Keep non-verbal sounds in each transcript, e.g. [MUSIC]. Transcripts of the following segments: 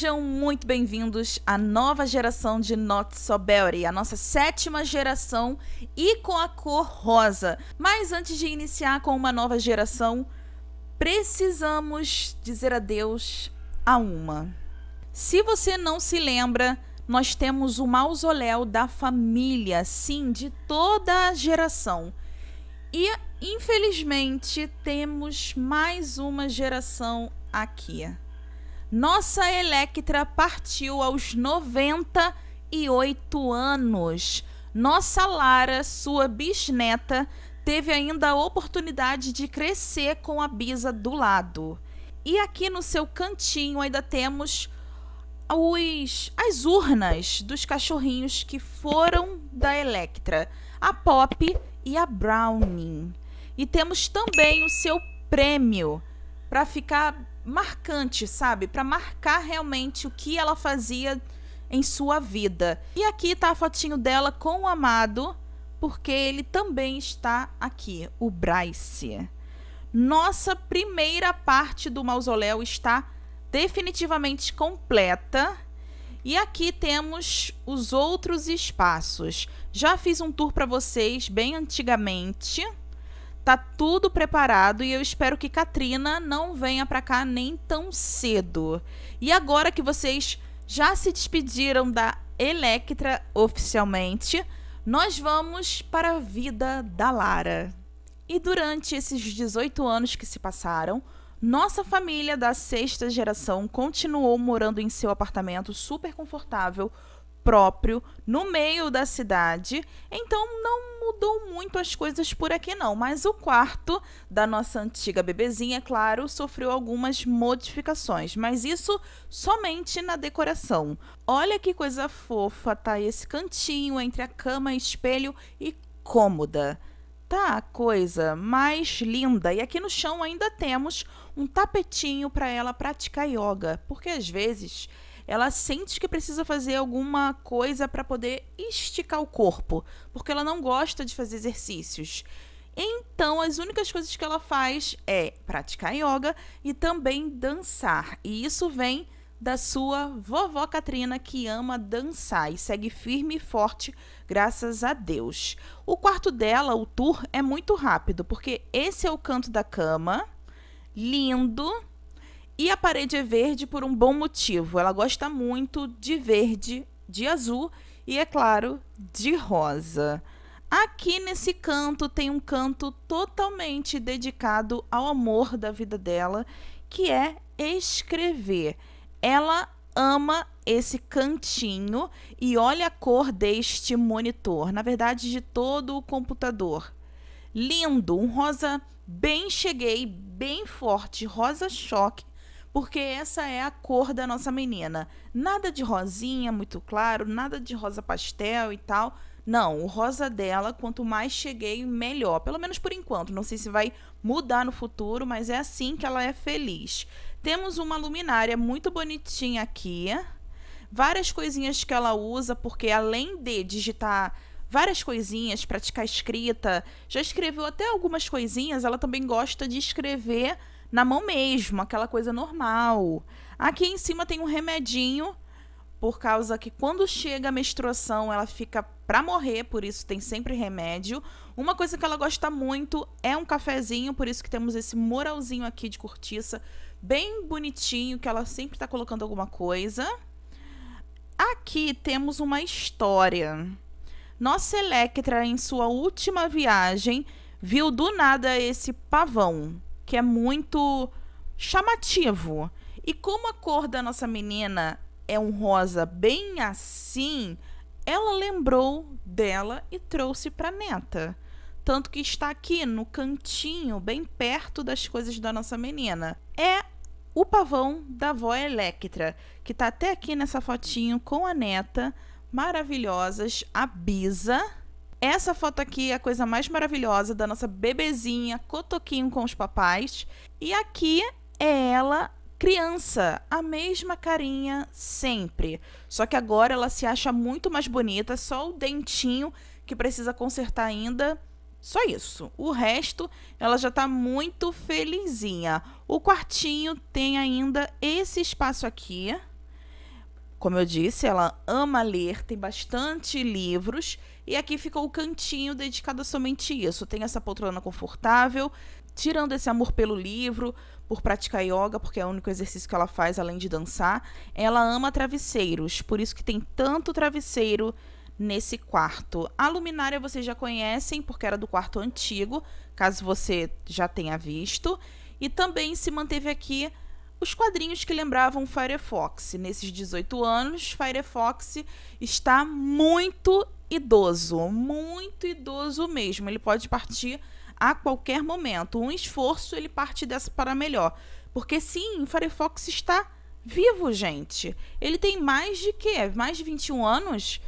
Sejam muito bem-vindos à nova geração de Not So Berry, a nossa sétima geração e com a cor rosa. Mas antes de iniciar com uma nova geração, precisamos dizer adeus a uma. Se você não se lembra, nós temos o mausoléu da família, sim, de toda a geração. E infelizmente temos mais uma geração aqui. Nossa Electra partiu aos 98 anos. Nossa Lara, sua bisneta, teve ainda a oportunidade de crescer com a Bisa do lado. E aqui no seu cantinho ainda temos os, as urnas dos cachorrinhos que foram da Electra, a Pop e a Browning. E temos também o seu prêmio para ficar marcante, sabe? Para marcar realmente o que ela fazia em sua vida. E aqui tá a fotinho dela com o amado, porque ele também está aqui, o Bryce. Nossa primeira parte do mausoléu está definitivamente completa. E aqui temos os outros espaços. Já fiz um tour para vocês bem antigamente. Tá tudo preparado e eu espero que Katrina não venha para cá nem tão cedo. E agora que vocês já se despediram da Electra oficialmente, nós vamos para a vida da Lara. E durante esses 18 anos que se passaram, nossa família da sexta geração continuou morando em seu apartamento super confortável, próprio no meio da cidade. Então não mudou muito as coisas por aqui não, mas o quarto da nossa antiga bebezinha, claro, sofreu algumas modificações, mas isso somente na decoração. Olha que coisa fofa tá esse cantinho entre a cama, espelho e cômoda. Tá a coisa mais linda. E aqui no chão ainda temos um tapetinho para ela praticar yoga, porque às vezes ela sente que precisa fazer alguma coisa para poder esticar o corpo, porque ela não gosta de fazer exercícios. Então, as únicas coisas que ela faz é praticar yoga e também dançar. E isso vem da sua vovó Katrina, que ama dançar e segue firme e forte, graças a Deus. O quarto dela, o tour, é muito rápido, porque esse é o canto da cama, lindo, e a parede é verde por um bom motivo. Ela gosta muito de verde, de azul e, é claro, de rosa. Aqui nesse canto tem um canto totalmente dedicado ao amor da vida dela, que é escrever. Ela ama esse cantinho e olha a cor deste monitor, na verdade de todo o computador. Lindo, um rosa bem cheguei, bem forte, rosa choque porque essa é a cor da nossa menina. Nada de rosinha muito claro, nada de rosa pastel e tal. Não, o rosa dela, quanto mais cheguei, melhor. Pelo menos por enquanto. Não sei se vai mudar no futuro, mas é assim que ela é feliz. Temos uma luminária muito bonitinha aqui. Várias coisinhas que ela usa, porque além de digitar várias coisinhas, praticar escrita, já escreveu até algumas coisinhas, ela também gosta de escrever na mão mesmo, aquela coisa normal. Aqui em cima tem um remedinho, por causa que quando chega a menstruação ela fica pra morrer, por isso tem sempre remédio. Uma coisa que ela gosta muito é um cafezinho, por isso que temos esse moralzinho aqui de cortiça, bem bonitinho, que ela sempre tá colocando alguma coisa. Aqui temos uma história. Nossa Electra, em sua última viagem, viu do nada esse pavão que é muito chamativo. E como a cor da nossa menina é um rosa bem assim, ela lembrou dela e trouxe para neta. Tanto que está aqui no cantinho, bem perto das coisas da nossa menina. É o pavão da avó Electra, que está até aqui nessa fotinho com a neta, maravilhosas, a Bisa essa foto aqui é a coisa mais maravilhosa da nossa bebezinha Cotoquinho com os papais. E aqui é ela criança, a mesma carinha sempre. Só que agora ela se acha muito mais bonita, só o dentinho que precisa consertar ainda. Só isso. O resto, ela já tá muito felizinha. O quartinho tem ainda esse espaço aqui, como eu disse, ela ama ler, tem bastante livros e aqui ficou o cantinho dedicado a somente isso. Tem essa poltrona confortável, tirando esse amor pelo livro, por praticar yoga, porque é o único exercício que ela faz além de dançar. Ela ama travesseiros, por isso que tem tanto travesseiro nesse quarto. A luminária vocês já conhecem, porque era do quarto antigo, caso você já tenha visto. E também se manteve aqui os quadrinhos que lembravam Firefox. Nesses 18 anos, Firefox está muito idoso, muito idoso mesmo. Ele pode partir a qualquer momento. Um esforço, ele parte dessa para melhor. Porque sim, Firefox está vivo, gente. Ele tem mais de quê? Mais de 21 anos?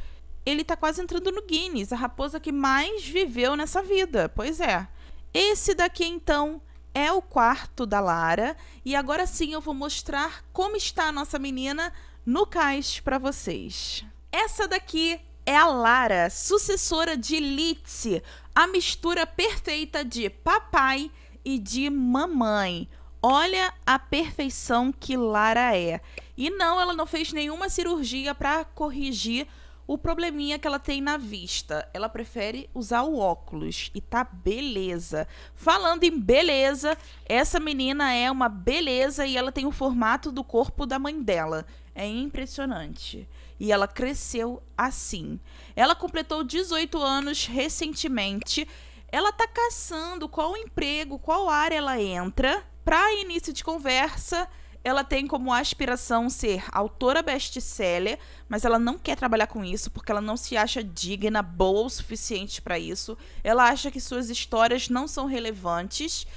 Ele está quase entrando no Guinness, a raposa que mais viveu nessa vida. Pois é. Esse daqui então é o quarto da Lara. E agora sim eu vou mostrar como está a nossa menina no cais para vocês. Essa daqui é a Lara, sucessora de Litzy, a mistura perfeita de papai e de mamãe. Olha a perfeição que Lara é. E não, ela não fez nenhuma cirurgia para corrigir o probleminha que ela tem na vista. Ela prefere usar o óculos e tá beleza. Falando em beleza, essa menina é uma beleza e ela tem o formato do corpo da mãe dela. É impressionante. E ela cresceu assim. Ela completou 18 anos recentemente. Ela tá caçando qual emprego, qual área ela entra. Para início de conversa, ela tem como aspiração ser autora best-seller, mas ela não quer trabalhar com isso porque ela não se acha digna, boa o suficiente para isso. Ela acha que suas histórias não são relevantes,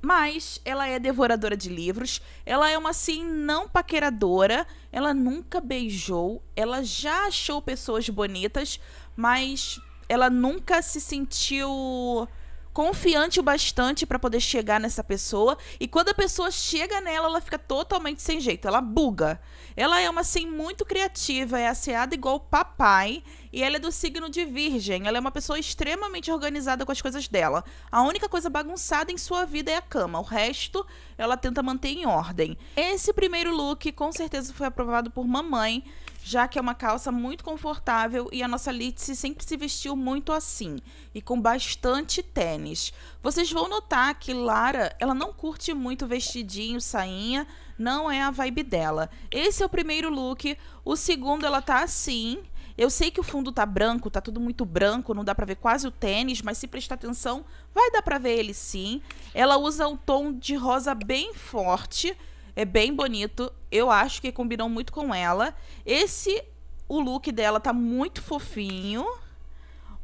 mas ela é devoradora de livros, ela é uma assim não paqueradora, ela nunca beijou, ela já achou pessoas bonitas, mas ela nunca se sentiu confiante o bastante para poder chegar nessa pessoa. E quando a pessoa chega nela, ela fica totalmente sem jeito, ela buga. Ela é uma assim muito criativa, é asseada igual o papai. E ela é do signo de Virgem. Ela é uma pessoa extremamente organizada com as coisas dela. A única coisa bagunçada em sua vida é a cama. O resto, ela tenta manter em ordem. Esse primeiro look, com certeza, foi aprovado por mamãe já que é uma calça muito confortável e a nossa Litzy sempre se vestiu muito assim e com bastante tênis. Vocês vão notar que Lara, ela não curte muito vestidinho, sainha, não é a vibe dela. Esse é o primeiro look, o segundo ela tá assim, eu sei que o fundo tá branco, tá tudo muito branco, não dá para ver quase o tênis, mas se prestar atenção, vai dar para ver ele sim. Ela usa um tom de rosa bem forte, é bem bonito. Eu acho que combinou muito com ela. Esse, o look dela tá muito fofinho.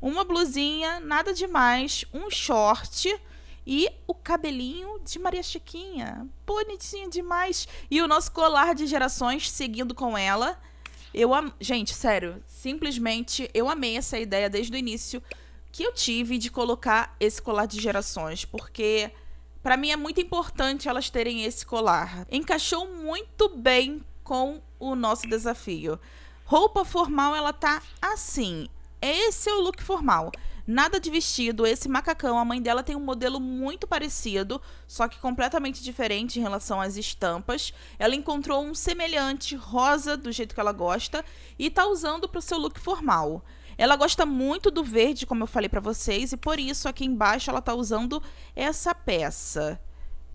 Uma blusinha, nada demais. Um short. E o cabelinho de Maria Chiquinha. Bonitinho demais. E o nosso colar de gerações seguindo com ela. Eu am... Gente, sério, simplesmente eu amei essa ideia desde o início que eu tive de colocar esse colar de gerações, porque para mim é muito importante elas terem esse colar. Encaixou muito bem com o nosso desafio. Roupa formal ela tá assim. Esse é o look formal. Nada de vestido, esse macacão, a mãe dela tem um modelo muito parecido, só que completamente diferente em relação às estampas. Ela encontrou um semelhante rosa do jeito que ela gosta e tá usando para o seu look formal. Ela gosta muito do verde, como eu falei para vocês, e por isso aqui embaixo ela tá usando essa peça.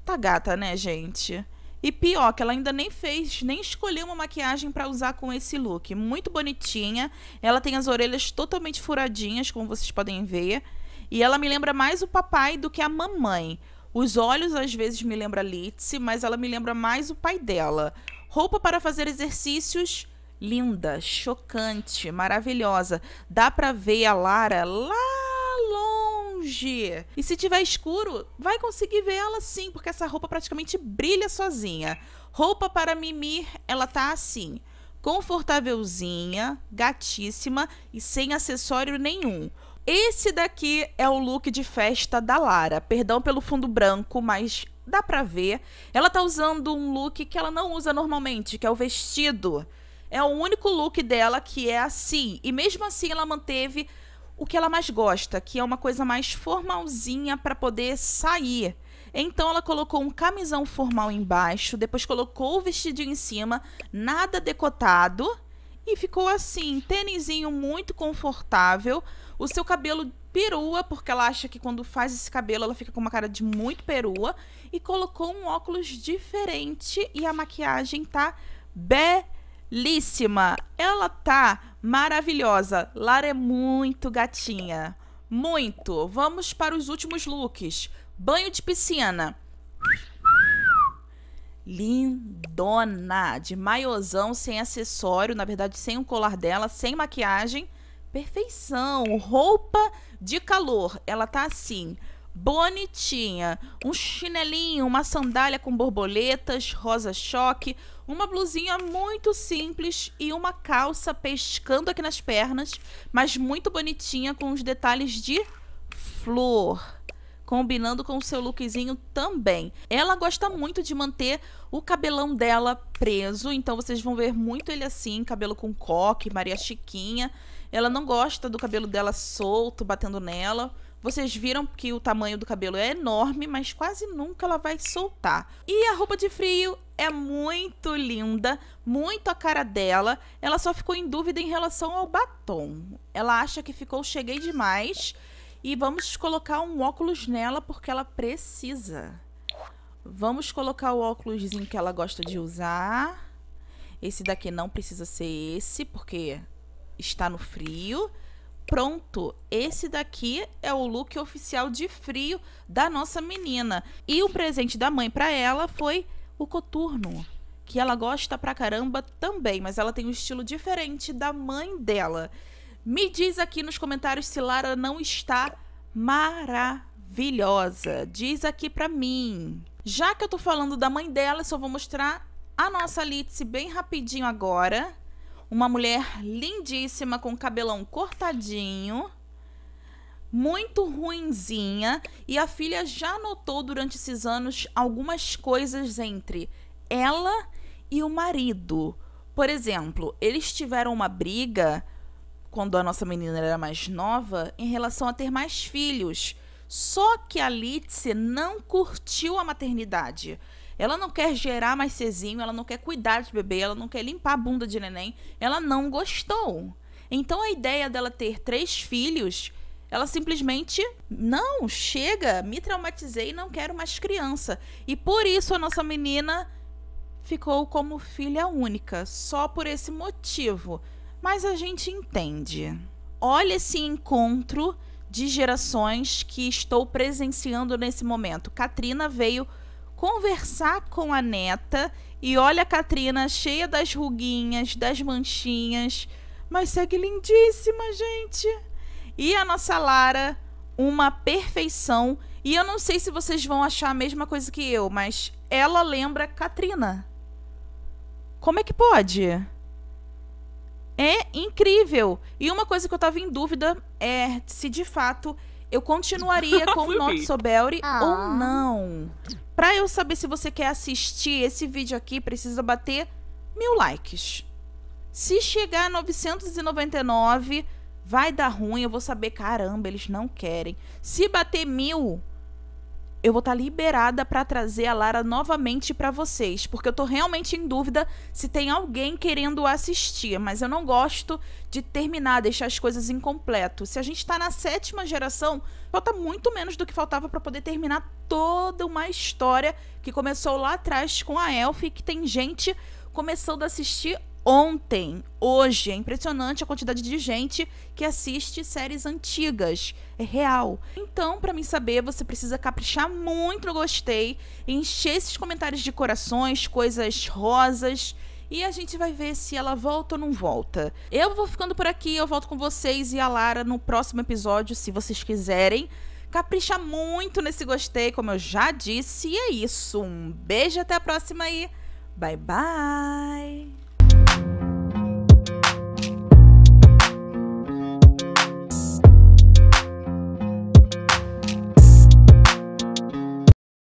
Tá gata, né, gente? E pior, que ela ainda nem fez, nem escolheu uma maquiagem para usar com esse look. Muito bonitinha. Ela tem as orelhas totalmente furadinhas, como vocês podem ver. E ela me lembra mais o papai do que a mamãe. Os olhos às vezes me a Litzy, mas ela me lembra mais o pai dela. Roupa para fazer exercícios, linda, chocante, maravilhosa. Dá para ver a Lara lá longe. E se tiver escuro, vai conseguir ver ela sim, porque essa roupa praticamente brilha sozinha. Roupa para mimir, ela tá assim, confortávelzinha, gatíssima e sem acessório nenhum. Esse daqui é o look de festa da Lara. Perdão pelo fundo branco, mas dá pra ver. Ela tá usando um look que ela não usa normalmente, que é o vestido é o único look dela que é assim. E mesmo assim ela manteve o que ela mais gosta, que é uma coisa mais formalzinha para poder sair. Então ela colocou um camisão formal embaixo, depois colocou o vestidinho em cima, nada decotado, e ficou assim, tênisinho muito confortável. O seu cabelo perua, porque ela acha que quando faz esse cabelo ela fica com uma cara de muito perua, e colocou um óculos diferente e a maquiagem tá belíssima Líssima, ela tá maravilhosa. Lara é muito gatinha. Muito. Vamos para os últimos looks. Banho de piscina. Lindona, de maiôzão, sem acessório, na verdade sem o colar dela, sem maquiagem. Perfeição, roupa de calor. Ela tá assim, bonitinha. Um chinelinho, uma sandália com borboletas, rosa choque, uma blusinha muito simples e uma calça pescando aqui nas pernas, mas muito bonitinha com os detalhes de flor combinando com o seu lookzinho também. Ela gosta muito de manter o cabelão dela preso, então vocês vão ver muito ele assim, cabelo com coque, Maria Chiquinha. Ela não gosta do cabelo dela solto, batendo nela. Vocês viram que o tamanho do cabelo é enorme, mas quase nunca ela vai soltar. E a roupa de frio é muito linda, muito a cara dela. Ela só ficou em dúvida em relação ao batom. Ela acha que ficou cheguei demais e vamos colocar um óculos nela porque ela precisa. Vamos colocar o óculos que ela gosta de usar. Esse daqui não precisa ser esse, porque está no frio pronto, esse daqui é o look oficial de frio da nossa menina. E o presente da mãe para ela foi o coturno, que ela gosta pra caramba também, mas ela tem um estilo diferente da mãe dela. Me diz aqui nos comentários se Lara não está maravilhosa. Diz aqui pra mim. Já que eu tô falando da mãe dela, só vou mostrar a nossa Litzy bem rapidinho agora. Uma mulher lindíssima, com cabelão cortadinho, muito ruinzinha. E a filha já notou durante esses anos algumas coisas entre ela e o marido. Por exemplo, eles tiveram uma briga quando a nossa menina era mais nova em relação a ter mais filhos. Só que a Litze não curtiu a maternidade. Ela não quer gerar mais cezinho, ela não quer cuidar de bebê, ela não quer limpar a bunda de neném, ela não gostou. Então a ideia dela ter três filhos, ela simplesmente não chega, me traumatizei, não quero mais criança. E por isso a nossa menina ficou como filha única, só por esse motivo. Mas a gente entende. Olha esse encontro de gerações que estou presenciando nesse momento. Katrina veio conversar com a neta. E olha a Katrina cheia das ruguinhas, das manchinhas, mas segue lindíssima, gente. E a nossa Lara, uma perfeição. E eu não sei se vocês vão achar a mesma coisa que eu, mas ela lembra Katrina. Como é que pode? É incrível. E uma coisa que eu tava em dúvida é se de fato eu continuaria [LAUGHS] com Not So Belly ah. ou não. Para eu saber se você quer assistir esse vídeo aqui, precisa bater mil likes. Se chegar a 999, vai dar ruim. Eu vou saber, caramba, eles não querem. Se bater mil, eu vou estar tá liberada para trazer a Lara novamente para vocês, porque eu tô realmente em dúvida se tem alguém querendo assistir, mas eu não gosto de terminar, deixar as coisas incompletas. Se a gente está na sétima geração, falta muito menos do que faltava para poder terminar toda uma história que começou lá atrás com a Elf, que tem gente começando a assistir ontem, hoje. É impressionante a quantidade de gente que assiste séries antigas. É real. Então, para mim saber, você precisa caprichar muito no gostei, encher esses comentários de corações, coisas rosas. E a gente vai ver se ela volta ou não volta. Eu vou ficando por aqui, eu volto com vocês e a Lara no próximo episódio, se vocês quiserem. Capricha muito nesse gostei, como eu já disse. E é isso. Um beijo, até a próxima aí, bye bye!